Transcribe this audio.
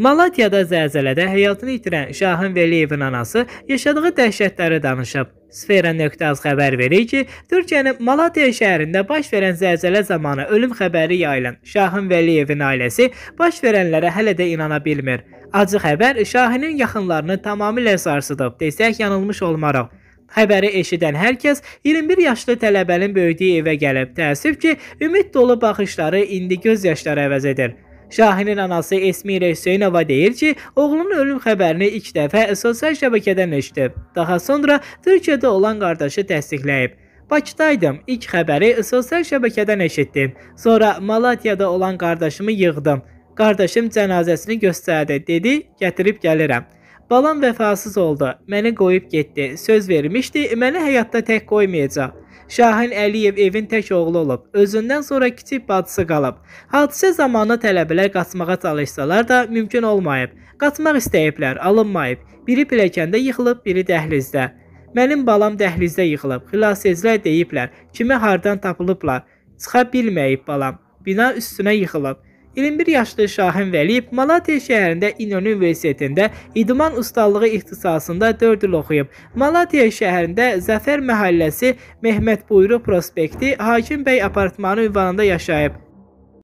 Maladiyada zəlzələdə həyatını itirən Şahın Veliyevin anası yaşadığı dəhşətləri danışıb. Sfera.az xəbər verir ki, Türkiyənin Malatya şəhərində baş verən zəlzələ zamanı ölüm xəbəri yayılan Şahın Veliyevin ailəsi baş verənlərə hələ də inana bilmir. Acı xəbər Şahinin yaxınlarını tamamilə sarsıdıb, desək yanılmış olmarıq. Xəbəri eşidən hər kəs 21 yaşlı tələbənin böyüdüyü evə gəlib. Təəssüf ki, ümid dolu baxışları indi göz yaşları əvəz edir. Şahinin anası Esmira Hüseynova deyir ki, oğlunun ölüm xəbərini ilk dəfə sosial şəbəkədən eşidib. Daha sonra Türkiyədə olan qardaşı təsdiqləyib. Bakıdaydım. İlk xəbəri sosial şəbəkədən eşitdim. Sonra Malatiyada olan qardaşımı yığdım. Qardaşım cənazəsini göstərdi, dedi, gətirib gəlirəm. Balam vəfasız oldu. Məni qoyub getdi. Söz vermişdi, məni həyatda tək qoymayacaq. Şahin Əliyev evin tək oğlu olub, özündən sonra kiçik bacısı qalıb. Hadisə zamanı tələbələr qaçmağa çalışsalar da mümkün olmayıb. Qaçmaq istəyiblər, alınmayıb. Biri pilləkəndə yıxılıb, biri dəhlizdə. Mənim balam dəhlizdə yıxılıb. Xilasezlər deyiblər, kimi hardan tapılıblar. Çıxa bilməyib balam. Bina üstünə yıxılıb. 21 yaşlı Şahin Vəliyev Malatya şəhərində İnönü Universitetində idman ustalığı ixtisasında 4 il oxuyub. Malatya şəhərində Zəfər məhəlləsi Mehmet Buyruq prospekti Hakim bəy apartmanı ünvanında yaşayıb.